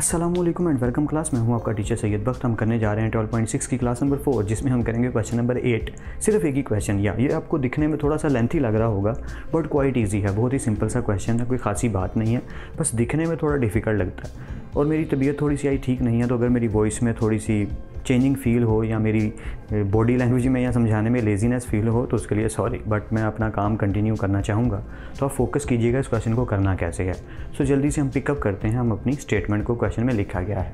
Aslam and welcome class मैं हूं आपका टीचर सैयद बख्त हम करने जा रहे हैं 12.6 की क्लास नंबर फोर जिसमें हम करेंगे क्वेश्चन नंबर एट सिर्फ एक ही क्वेश्चन या ये आपको दिखने में थोड़ा सा लेंथी लग रहा होगा बट क्वाइट ईजी है बहुत ही सिंपल सा क्वेश्चन है कोई खासी बात नहीं है बस दिखने में थोड़ा डिफिकल्ट लगता है और मेरी तबीयत थोड़ी सी आई ठीक नहीं है तो अगर मेरी वॉइस में थोड़ी सी चेंजिंग फील हो या मेरी बॉडी लैंग्वेज में या समझाने में लेजीनेस फील हो तो उसके लिए सॉरी बट मैं अपना काम कंटिन्यू करना चाहूँगा तो आप फोकस कीजिएगा इस क्वेश्चन को करना कैसे है सो so, जल्दी से हम पिकअप करते हैं हम अपनी स्टेटमेंट को क्वेश्चन में लिखा गया है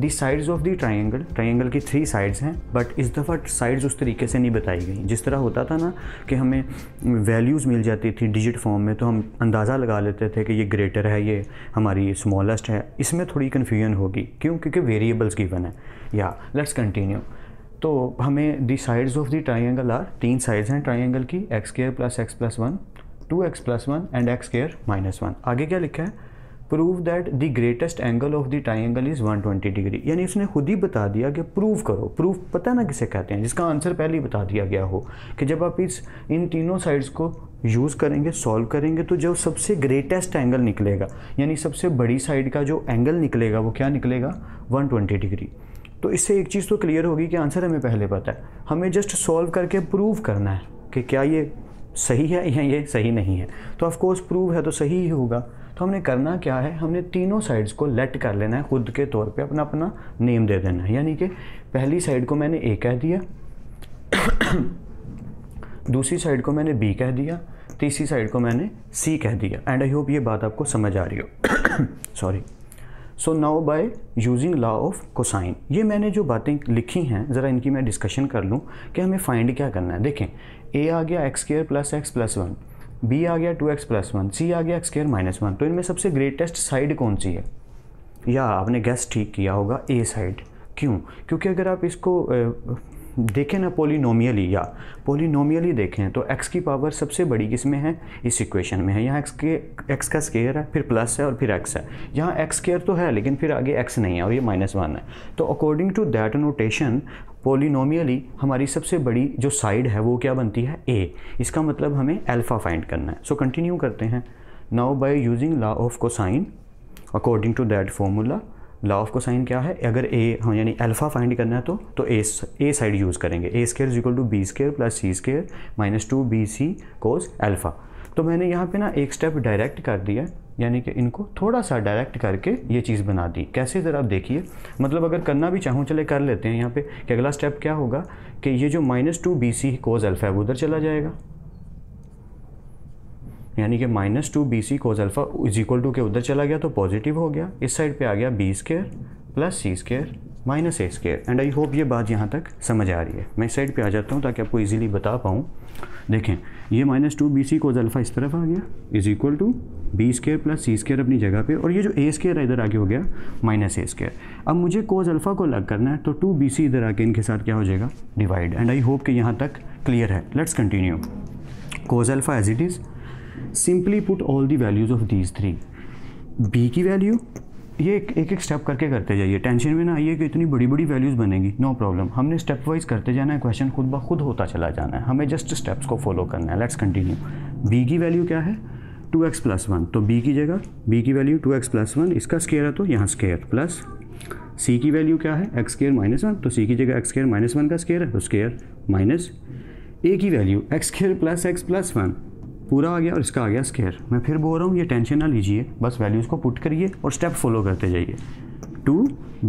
the sides of the triangle triangle की थ्री साइड्स हैं बट इस दफ़ा साइड्स उस तरीके से नहीं बताई गई जिस तरह होता था ना कि हमें वैल्यूज़ मिल जाती थी डिजिट फॉर्म में तो हम अंदाज़ा लगा लेते थे कि ये ग्रेटर है ये हमारी स्मॉलेस्ट है इसमें थोड़ी कन्फ्यूजन होगी क्यों क्योंकि वेरिएबल्स गिवन है या लेट्स कंटिन्यू तो हमें the sides of the triangle are तीन साइड्स हैं ट्राइंगल की x square plus x plus one two x plus one and x square minus one आगे क्या लिखा है prove that the greatest angle of the triangle is 120 degree यानी इसने खुद ही बता दिया कि प्रूव करो प्रूफ पता ना किसे कहते हैं जिसका आंसर पहले ही बता दिया गया हो कि जब आप इस इन तीनों साइड्स को यूज़ करेंगे सॉल्व करेंगे तो जो सबसे ग्रेटेस्ट एंगल निकलेगा यानी सबसे बड़ी साइड का जो एंगल निकलेगा वो क्या निकलेगा 120 डिग्री तो इससे एक चीज़ तो क्लियर होगी कि आंसर हमें पहले पता है हमें जस्ट सॉल्व करके प्रूव करना है कि क्या ये सही है या ये सही नहीं है तो ऑफ कोर्स प्रूव है तो सही ही होगा तो हमने करना क्या है हमने तीनों साइड्स को लेट कर लेना है खुद के तौर पे अपना अपना नेम दे देना है यानी कि पहली साइड को मैंने ए कह दिया दूसरी साइड को मैंने बी कह दिया तीसरी साइड को मैंने सी कह दिया एंड आई होप ये बात आपको समझ आ रही हो sorry so now by using law of cosine ये मैंने जो बातें लिखी हैं ज़रा इनकी मैं डिस्कशन कर लूँ कि हमें फाइंड क्या करना है देखें ए आ गया x square plus x plus one B आ गया two x plus one C आ गया एक्स स्केयर माइनस वन तो इनमें सबसे ग्रेटेस्ट साइड कौन सी है या आपने गैस ठीक किया होगा ए साइड क्यों क्योंकि अगर आप इसको देखें ना पोलिनोमियली या पोलिनोमियली देखें तो एक्स की पावर सबसे बड़ी किस में है इस इक्वेशन में है यहाँ एक्स के एक्स का स्केयर है फिर प्लस है और फिर एक्स है यहाँ एक्स स्केयर तो है लेकिन फिर आगे एक्स नहीं है और ये माइनस वन है तो according to that notation polynomially हमारी सबसे बड़ी जो साइड है वो क्या बनती है ए इसका मतलब हमें एल्फ़ा फाइंड करना है सो so, कंटिन्यू करते हैं now by using law of cosine according to that formula law of cosine क्या है अगर ए हम हाँ, यानी अल्फा फाइंड करना है तो तो ए ए साइड यूज़ करेंगे A square is equal to B square plus C square minus two B C cos alpha तो मैंने यहाँ पे ना एक स्टेप डायरेक्ट कर दिया यानी कि इनको थोड़ा सा डायरेक्ट करके ये चीज़ बना दी कैसे ज़रा आप देखिए मतलब अगर करना भी चाहूँ चले कर लेते हैं यहाँ पे कि अगला स्टेप क्या होगा कि ये जो minus two B C cos alpha है वो उधर चला जाएगा यानी कि minus two B C cos alpha is equal to के उधर चला गया तो पॉजिटिव हो गया इस साइड पे आ गया B square plus C square minus A square and I hope ये बात यहाँ तक समझ आ रही है मैं इस साइड पे आ जाता हूँ ताकि आपको इजीली बता पाऊँ देखें ये minus two B C cos alpha इस तरफ आ गया is equal to B square plus C square अपनी जगह पे और ये जो ए स्केयर है इधर आगे हो गया माइनस ए स्केयर अब मुझे कोज अल्फ़ा को अलग करना है तो टू बी सी इधर आके इनके साथ क्या हो जाएगा डिवाइड एंड आई होप कि यहाँ तक क्लियर है let's continue cos alpha as it is simply put all the values of these three B की वैल्यू ये एक एक, एक स्टेप करके करते जाइए टेंशन में ना आइए कि इतनी बड़ी बड़ी वैल्यूज़ बनेगी नो no प्रॉब्लम हमने स्टेप वाइज करते जाना है क्वेश्चन खुद ब खुद होता चला जाना है हमें जस्ट स्टेप्स को फॉलो करना है लेट्स कंटिन्यू बी की वैल्यू क्या है टू एक्स प्लस वन तो बी की जगह बी की value two x plus one इसका स्केयर है तो यहाँ स्केयर प्लस सी की वैल्यू क्या है एक्स स्केयर माइनस वन तो सी की जगह एक्स स्केयर माइनस वन का स्केयर है तो स्केयर माइनस ए की value x square plus x plus one पूरा आ गया और इसका आ गया स्केयर मैं फिर बोल रहा हूँ ये टेंशन ना लीजिए बस वैल्यूज़ को पुट करिए और स्टेप फॉलो करते जाइए टू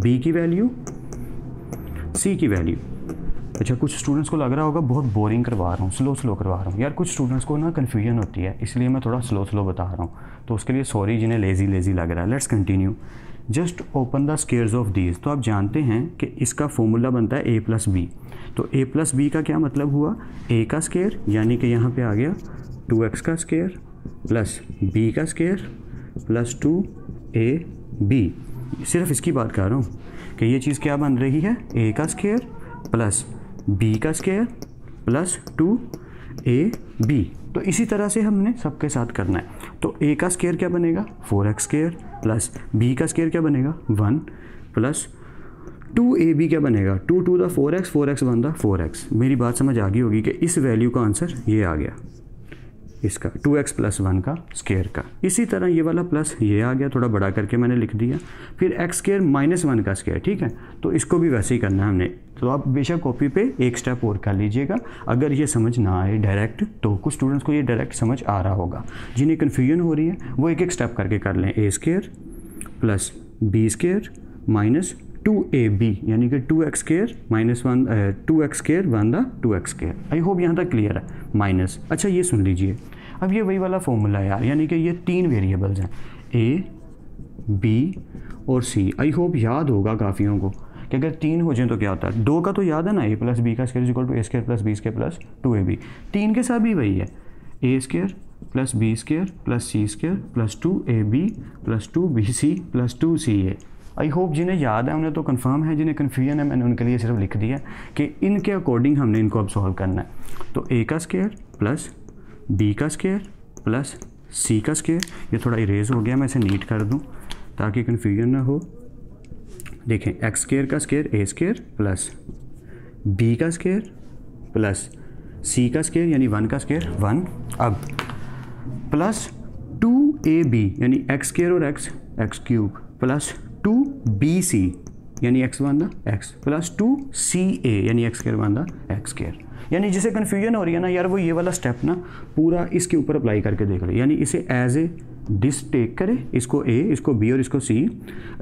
बी की वैल्यू सी की वैल्यू अच्छा कुछ स्टूडेंट्स को लग रहा होगा बहुत बोरिंग करवा रहा हूँ स्लो स्लो करवा रहा हूँ यार कुछ स्टूडेंट्स को ना कन्फ्यूजन होती है इसलिए मैं थोड़ा स्लो स्लो बता रहा हूँ तो उसके लिए सॉरी जिन्हें लेज़ी लेज़ी लग रहा है let's continue just open the squares of these तो आप जानते हैं कि इसका फॉर्मूला बनता है ए प्लस बी तो ए प्लस बी का क्या मतलब हुआ ए का स्केयर यानी कि यहाँ पे आ गया टू एक्स का स्केयर प्लस बी का square plus two A B सिर्फ इसकी बात कर रहा हूँ कि ये चीज़ क्या बन रही है ए का स्केयर प्लस बी का square plus two A B तो इसी तरह से हमने सबके साथ करना है तो ए का स्केयर क्या बनेगा four x square plus B का स्केयर क्या बनेगा one plus two A B क्या बनेगा two two the four x four x one the four x मेरी बात समझ आ गई होगी कि इस वैल्यू का आंसर ये आ गया इसका टू एक्स प्लस वन का स्केयर का इसी तरह ये वाला प्लस ये आ गया थोड़ा बड़ा करके मैंने लिख दिया फिर एक्स स्केयर माइनस वन का स्केयर ठीक है तो इसको भी वैसे ही करना है हमने तो आप बेशक कॉपी पे एक स्टेप और कर लीजिएगा अगर ये समझ ना आए डायरेक्ट तो कुछ स्टूडेंट्स को ये डायरेक्ट समझ आ रहा होगा जिन्हें कन्फ्यूजन हो रही है वो एक एक स्टेप करके कर लें A square plus B square minus two A B यानी कि two x square minus one two x square one the two x square I hope यहाँ तक क्लियर है माइनस अच्छा ये सुन लीजिए अब ये वही वाला फॉर्मूला है यार यानी कि ये तीन वेरिएबल्स हैं ए बी और सी आई होप याद होगा काफ़ियों को कि अगर तीन हो जाए तो क्या होता है दो का तो याद है ना ए प्लस बी का square equal to A square plus B square plus two A B तीन के साथ भी वही है A square plus B square plus C square plus two A B plus two B C plus two C A I hope जिन्हें याद है उन्हें तो कंफर्म है जिन्हें कन्फ्यूजन है मैंने उनके लिए सिर्फ लिख दिया कि इनके अकॉर्डिंग हमने इनको अब सॉल्व करना है तो ए का स्केयर प्लस बी का स्केयर प्लस सी का स्केयर ये थोड़ा इरेज हो गया मैं इसे नीट कर दूँ ताकि कन्फ्यूजन ना हो देखें एक्स स्केयर का square A square plus B का स्केयर प्लस सी का स्केयर यानी वन का स्केयर वन अब प्लस टू ए बी यानी एक्स स्केयर और x x cube plus two B C यानी x one the x plus two C A यानी x square one the x square यानी जिसे confusion हो रही है ना यार वो ये वाला स्टेप ना पूरा इसके ऊपर अप्लाई करके देख ले यानी इसे एज ए डिस टेक करें इसको ए इसको बी और इसको सी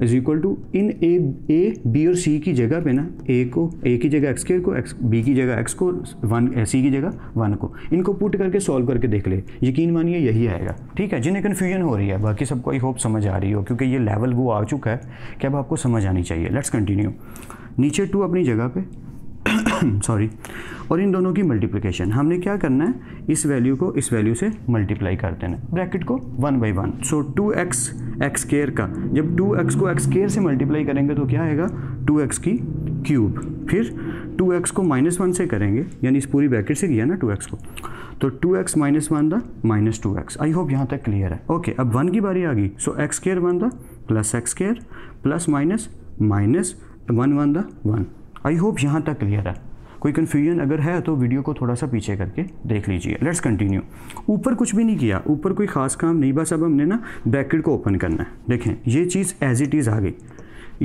इज इक्वल टू इन ए ए बी और सी की जगह पे ना ए को ए की जगह एक्स के को एक्स बी की जगह एक्स को वन सी की जगह वन को इनको पुट करके सॉल्व करके देख ले यकीन मानिए यही आएगा ठीक है जिन्हें कन्फ्यूजन हो रही है बाकी सबको आई होप समझ आ रही हो क्योंकि ये लेवल वो आ चुका है कि अब आपको समझ आनी चाहिए लेट्स कंटिन्यू नीचे टू अपनी जगह पर सॉरी और इन दोनों की मल्टीप्लिकेशन हमने क्या करना है इस वैल्यू को इस वैल्यू से मल्टीप्लाई कर देना ब्रैकेट को one by one so two x x square का जब टू एक्स को एक्स केयर से मल्टीप्लाई करेंगे तो क्या आएगा टू एक्स की क्यूब फिर टू एक्स को माइनस वन से करेंगे यानी इस पूरी ब्रैकेट से किया ना टू एक्स को तो two x minus one the minus two x I hope यहाँ तक क्लियर है ओके okay, अब वन की बारी आ गई so x square one the plus x square plus minus minus one one the one I hope यहाँ तक क्लियर है कोई कन्फ्यूजन अगर है तो वीडियो को थोड़ा सा पीछे करके देख लीजिए लेट्स कंटिन्यू ऊपर कुछ भी नहीं किया ऊपर कोई ख़ास काम नहीं बस अब हमने ना ब्रैकेट को ओपन करना है देखें ये चीज़ एज इट इज़ आ गई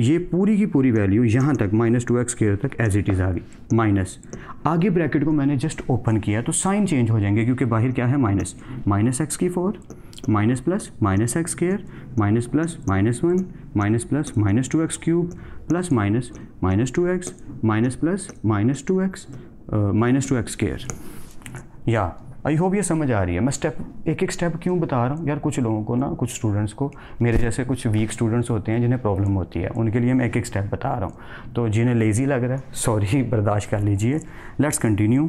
ये पूरी की पूरी वैल्यू यहाँ तक माइनस टू एक्स केयर तक एज इट इज़ आ गई माइनस आगे ब्रैकेट को मैंने जस्ट ओपन किया तो साइन चेंज हो जाएंगे क्योंकि बाहर क्या है माइनस माइनस एक्स की four minus plus minus x square minus plus minus one minus plus minus two x cube plus minus minus two x minus plus minus two x minus two x square या I hope ये समझ आ रही है मैं step एक एक step क्यों बता रहा हूँ यार कुछ लोगों को ना कुछ स्टूडेंट्स को मेरे जैसे कुछ वीक स्टूडेंट्स होते हैं जिन्हें प्रॉब्लम होती है उनके लिए मैं एक एक स्टेप बता रहा हूँ तो जिन्हें लेज़ी लग रहा है सॉरी बर्दाश्त कर लीजिए लेट्स कंटिन्यू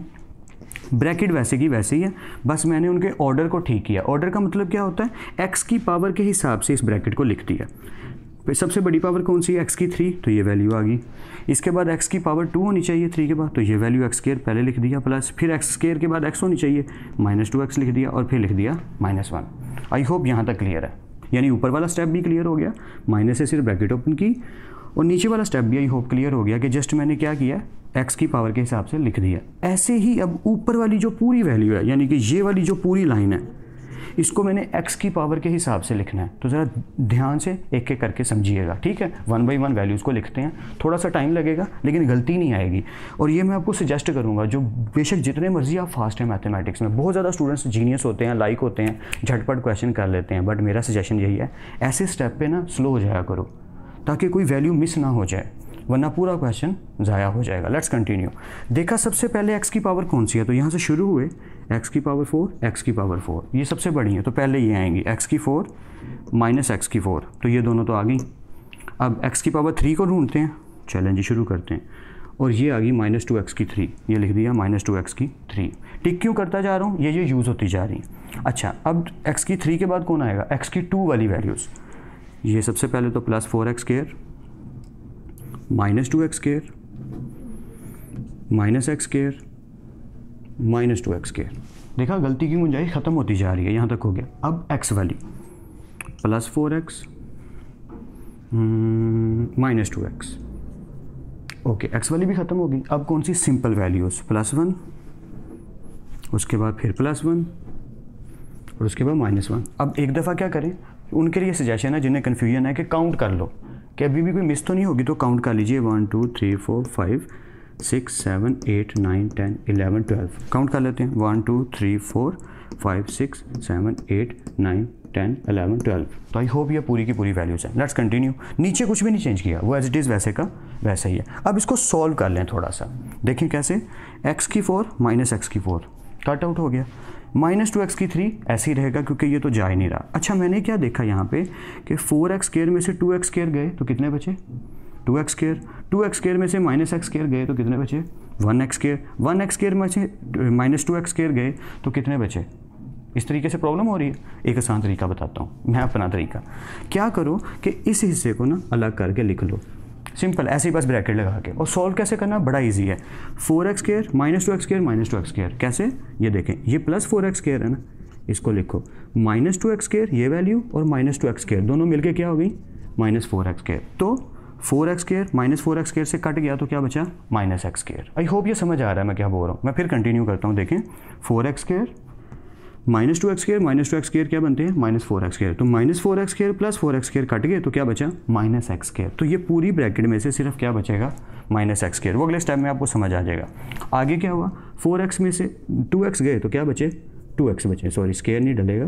ब्रैकेट वैसे की वैसे ही है बस मैंने उनके ऑर्डर को ठीक किया ऑर्डर का मतलब क्या होता है एक्स की पावर के हिसाब से इस ब्रैकेट को लिख दिया सबसे बड़ी पावर कौन सी है एक्स की थ्री तो ये वैल्यू आ गई इसके बाद एक्स की पावर टू होनी चाहिए थ्री के बाद तो ये वैल्यू एक्स स्केयर पहले लिख दिया प्लस फिर एक्स स्केयर के बाद एक्स होनी चाहिए माइनस टू एक्स लिख दिया और फिर लिख दिया माइनस वन आई होप यहाँ तक क्लियर है यानी ऊपर वाला स्टेप भी क्लियर हो गया माइनस से सिर्फ ब्रैकेट ओपन की और नीचे वाला स्टेप भी आई होप क्लियर हो गया कि जस्ट मैंने क्या किया एक्स की पावर के हिसाब से लिख दिया ऐसे ही अब ऊपर वाली जो पूरी वैल्यू है यानी कि ये वाली जो पूरी लाइन है इसको मैंने एक्स की पावर के हिसाब से लिखना है तो ज़रा ध्यान से एक एक करके समझिएगा ठीक है वन बाई वन वैल्यूज़ को लिखते हैं थोड़ा सा टाइम लगेगा लेकिन गलती नहीं आएगी और ये मैं आपको सजेस्ट करूँगा जो बेशक जितने मर्जी आप फास्ट हैं मैथमेटिक्स में बहुत ज़्यादा स्टूडेंट्स जीनियस होते हैं लाइक होते हैं झटपट क्वेश्चन कर लेते हैं बट मेरा सजेशन यही है ऐसे स्टेप पर ना स्लो हो जाया करो ताकि कोई वैल्यू मिस ना हो जाए वरना पूरा क्वेश्चन ज़ाया हो जाएगा लेट्स कंटिन्यू देखा सबसे पहले एक्स की पावर कौन सी है तो यहाँ से शुरू हुए एक्स की पावर फोर एक्स की पावर फोर ये सबसे बड़ी है तो पहले ये आएंगी एक्स की फोर माइनस एक्स की फोर तो ये दोनों तो आ गई अब एक्स की पावर थ्री को ढूंढते हैं चैलेंज शुरू करते हैं और ये आ गई माइनस टू एक्स की थ्री ये लिख दिया माइनस टू एक्स की थ्री टिक क्यों करता जा रहा हूँ ये ये यूज़ होती जा रही है अच्छा अब एक्स की थ्री के बाद कौन आएगा एक्स की टू वाली वैल्यूज़ ये सबसे पहले तो plus four x square minus two x square minus x square minus two x square देखा गलती की गुंजाइश ख़त्म होती जा रही है यहाँ तक हो गया अब एक्स वाली plus four x hmm, minus two x okay x वाली भी ख़त्म होगी अब कौन सी सिंपल वैल्यूज़ प्लस वन उसके बाद फिर प्लस वन और उसके बाद माइनस वन अब एक दफ़ा क्या करें उनके लिए सजेशन है जिन्हें कन्फ्यूजन है कि काउंट कर लो कि अभी भी कोई मिस तो नहीं होगी तो काउंट कर लीजिए one two three four five six seven eight nine ten eleven twelve count कर लेते हैं one two three four five six seven eight nine ten eleven twelve तो आई होप ये पूरी की पूरी वैल्यूज़ है लेट्स कंटिन्यू नीचे कुछ भी नहीं चेंज किया वो एज इट इज़ वैसे का वैसे ही है अब इसको सॉल्व कर लें थोड़ा सा देखें कैसे एक्स की फोर माइनस एक्स की फोर कट आउट हो गया माइनस टू एक्स की थ्री ऐसे ही रहेगा क्योंकि ये तो जा ही नहीं रहा अच्छा मैंने क्या देखा यहाँ पे कि फोर एक्स केयर में से टू एक्स केयर गए तो कितने बचे two x square two x square में से माइनस एक्स केयर गए तो कितने बचे one x square one x square में से माइनस टू एक्स केयर गए तो कितने बचे इस तरीके से प्रॉब्लम हो रही है एक आसान तरीका बताता हूँ मैं अपना तरीका क्या करो कि इस हिस्से को ना अलग करके लिख लो सिंपल ऐसे ही बस ब्रैकेट लगा के और सॉल्व कैसे करना बड़ा ईजी है four x square minus two x square minus two x square कैसे ये देखें ये प्लस फोर एक्स केयर है ना इसको लिखो माइनस टू एक्स केयर ये वैल्यू और माइनस टू एक्स केयर दोनों मिलके क्या हो गई माइनस फोर एक्स केयर तो four x square minus four x square से कट गया तो क्या बचा minus x square I hope ये समझ आ रहा है मैं क्या बोल रहा हूँ मैं फिर कंटिन्यू करता हूँ देखें four x square minus two x square minus two x square क्या बनते हैं माइनस फोर एक्स स्केयर तो minus four x square plus four x square cut गए तो क्या बचा माइनस एक्स स्केयर तो ये पूरी ब्रैकेट में से सिर्फ क्या बचेगा माइनस एक्स स्केयर वो अगले स्टेप में आपको समझ आ जाएगा आगे क्या हुआ फोर एक्स में से टू एक्स गए तो क्या बचे टू एक्स बचे सॉरी स्केयर नहीं डलेगा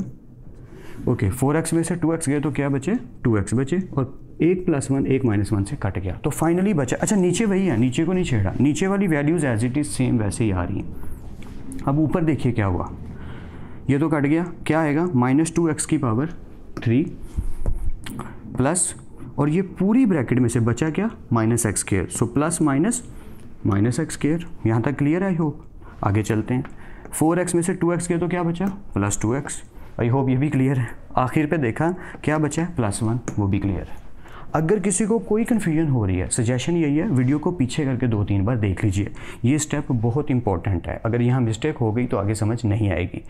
ओके फोर एक्स में से टू एक्स गए तो क्या बचे टू एक्स बचे और एक प्लस वन एक माइनस वन से कट गया तो फाइनली बचा अच्छा नीचे वही है नीचे को नहीं छेड़ा नीचे वाली values as it is same वैसे ही आ रही हैं अब ऊपर देखिए क्या हुआ ये तो कट गया क्या आएगा माइनस टू एक्स की पावर थ्री प्लस और ये पूरी ब्रैकेट में से बचा क्या minus x square so plus minus minus x square यहाँ तक क्लियर आई होप आगे चलते हैं फोर एक्स में से टू एक्स के तो क्या बचा plus two x I hope ये भी क्लियर है आखिर पे देखा क्या बचा है प्लस वन वो भी क्लियर है अगर किसी को कोई कन्फ्यूजन हो रही है सजेशन यही है वीडियो को पीछे करके दो तीन बार देख लीजिए ये स्टेप बहुत इंपॉर्टेंट है अगर यहाँ मिस्टेक हो गई तो आगे समझ नहीं आएगी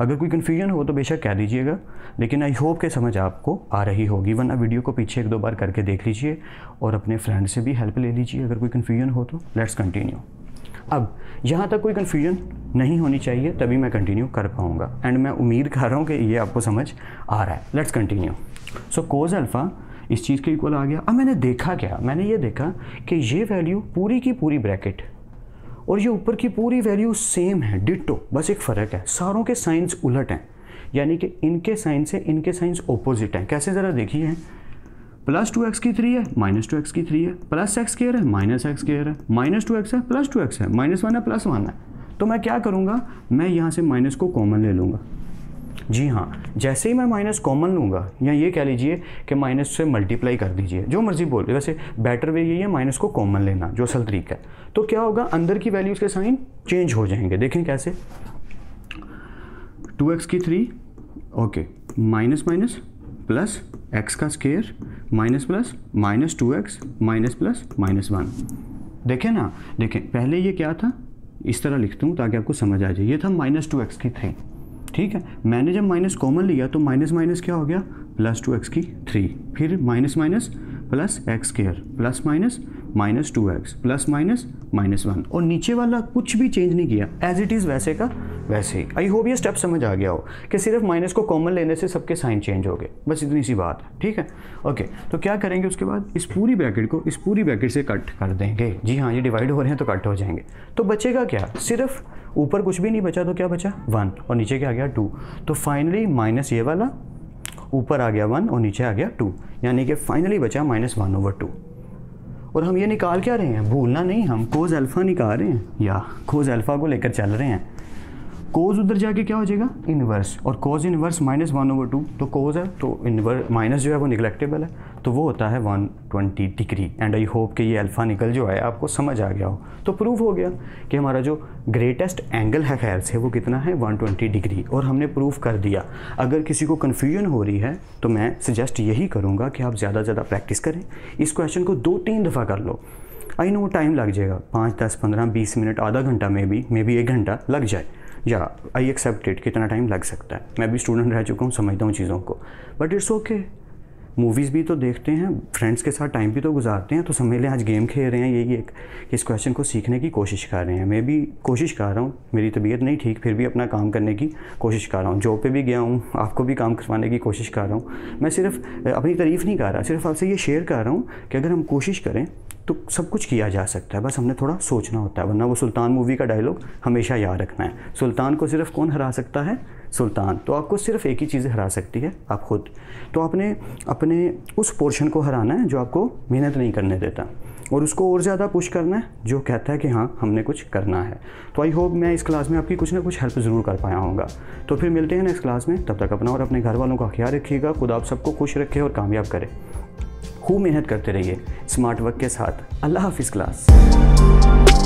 अगर कोई कन्फ्यूजन हो तो बेशक कह दीजिएगा लेकिन आई होप के समझ आपको आ रही होगी वरना वीडियो को पीछे एक दो बार करके देख लीजिए और अपने फ्रेंड से भी हेल्प ले लीजिए अगर कोई कन्फ्यूजन हो तो लेट्स कंटिन्यू अब यहाँ तक कोई कन्फ्यूजन नहीं होनी चाहिए तभी मैं कंटिन्यू कर पाऊँगा एंड मैं उम्मीद कर रहा हूँ कि ये आपको समझ आ रहा है let's continue so cos alpha इस चीज़ के इक्वल आ गया अब मैंने देखा क्या मैंने ये देखा कि ये वैल्यू पूरी की पूरी ब्रैकेट और ये ऊपर की पूरी वैल्यू सेम है डिटो बस एक फ़र्क है सारों के साइंस उलट हैं यानी कि इनके साइंस से इनके साइंस ऑपोजिट हैं कैसे ज़रा देखिए प्लस टू एक्स की थ्री है माइनस टू एक्स की थ्री है प्लस एक्स केयर है माइनस एक्स केयर है माइनस टू एक्स है प्लस टू एक्स है माइनस वन है प्लस वन है तो मैं क्या करूँगा मैं यहाँ से माइनस को कॉमन ले लूँगा जी हाँ जैसे ही मैं माइनस कॉमन लूँगा या ये कह लीजिए कि माइनस से मल्टीप्लाई कर दीजिए जो मर्जी रहे वैसे बेटर वे यही है माइनस को कॉमन लेना जो असल तरीका है तो क्या होगा अंदर की वैल्यूज़ के साइन चेंज हो जाएंगे देखें कैसे टू एक्स की three okay minus minus plus x का square minus plus minus two x minus plus minus one देखें ना देखें पहले ये क्या था इस तरह लिखता हूँ ताकि आपको समझ आ जाए ये था माइनस टू एक्स की थ्री ठीक है मैंने जब माइनस कॉमन लिया तो माइनस माइनस क्या हो गया प्लस टू एक्स की थ्री फिर minus minus plus x square plus minus minus two x plus minus minus one और नीचे वाला कुछ भी चेंज नहीं किया एज इट इज़ वैसे का वैसे ही आई होप ये स्टेप समझ आ गया हो कि सिर्फ माइनस को कॉमन लेने से सबके साइन चेंज हो गए बस इतनी सी बात है ठीक है ओके तो क्या करेंगे उसके बाद इस पूरी ब्रैकेट को इस पूरी ब्रैकेट से कट कर देंगे जी हाँ ये डिवाइड हो रहे हैं तो कट हो जाएंगे तो बचेगा क्या सिर्फ ऊपर कुछ भी नहीं बचा तो क्या बचा वन और नीचे क्या आ गया टू तो फाइनली माइनस ये वाला ऊपर आ गया वन और नीचे आ गया टू यानी कि फाइनली बचा माइनस वन ओवर टू और हम ये निकाल क्या रहे हैं भूलना नहीं हम कोज अल्फ़ा निकाल रहे हैं या कोज अल्फ़ा को लेकर चल रहे हैं कोज उधर जाके क्या हो जाएगा इनवर्स और cos inverse minus one over two तो कोज है तो इनवर्स माइनस जो है वो निगलेक्टेबल है तो वो होता है 120 डिग्री एंड आई होप कि ये अल्फ़ा निकल जो है आपको समझ आ गया हो तो प्रूव हो गया कि हमारा जो ग्रेटेस्ट एंगल है खैर से वो कितना है 120 डिग्री और हमने प्रूव कर दिया अगर किसी को कन्फ्यूजन हो रही है तो मैं सजेस्ट यही करूँगा कि आप ज़्यादा से ज़्यादा प्रैक्टिस करें इस क्वेश्चन को दो तीन दफ़ा कर लो आई नो टाइम लग जाएगा पाँच दस पंद्रह बीस मिनट आधा घंटा में भी मे बी एक घंटा लग जाए या आई एक्सेप्ट इट कितना टाइम लग सकता है मैं भी स्टूडेंट रह चुका हूँ समझता हूँ चीज़ों को बट इट्स ओके मूवीज़ भी तो देखते हैं फ्रेंड्स के साथ टाइम भी तो गुजारते हैं तो लें आज गेम खेल रहे हैं यही एक इस क्वेश्चन को सीखने की कोशिश कर रहे हैं मैं भी कोशिश कर रहा हूँ मेरी तबीयत नहीं ठीक फिर भी अपना काम करने की कोशिश कर रहा हूँ जॉब पे भी गया हूँ आपको भी काम करवाने की कोशिश कर रहा हूँ मैं सिर्फ अपनी तारीफ़ नहीं कर रहा सिर्फ आपसे ये शेयर कर रहा हूँ कि अगर हम कोशिश करें तो सब कुछ किया जा सकता है बस हमने थोड़ा सोचना होता है वरना वो सुल्तान मूवी का डायलॉग हमेशा याद रखना है सुल्तान को सिर्फ कौन हरा सकता है सुल्तान तो आपको सिर्फ एक ही चीज़ हरा सकती है आप खुद तो आपने अपने उस पोर्शन को हराना है जो आपको मेहनत नहीं करने देता और उसको और ज़्यादा पुश करना है जो कहता है कि हाँ हमने कुछ करना है तो आई होप मैं इस क्लास में आपकी कुछ ना कुछ हेल्प ज़रूर कर पाया होगा तो फिर मिलते हैं नेक्स्ट क्लास में तब तक अपना और अपने घर वालों का ख्याल रखिएगा खुद आप सबको खुश रखे और कामयाब करें खूब मेहनत करते रहिए स्मार्ट वर्क के साथ अल्लाह हाफिज़ क्लास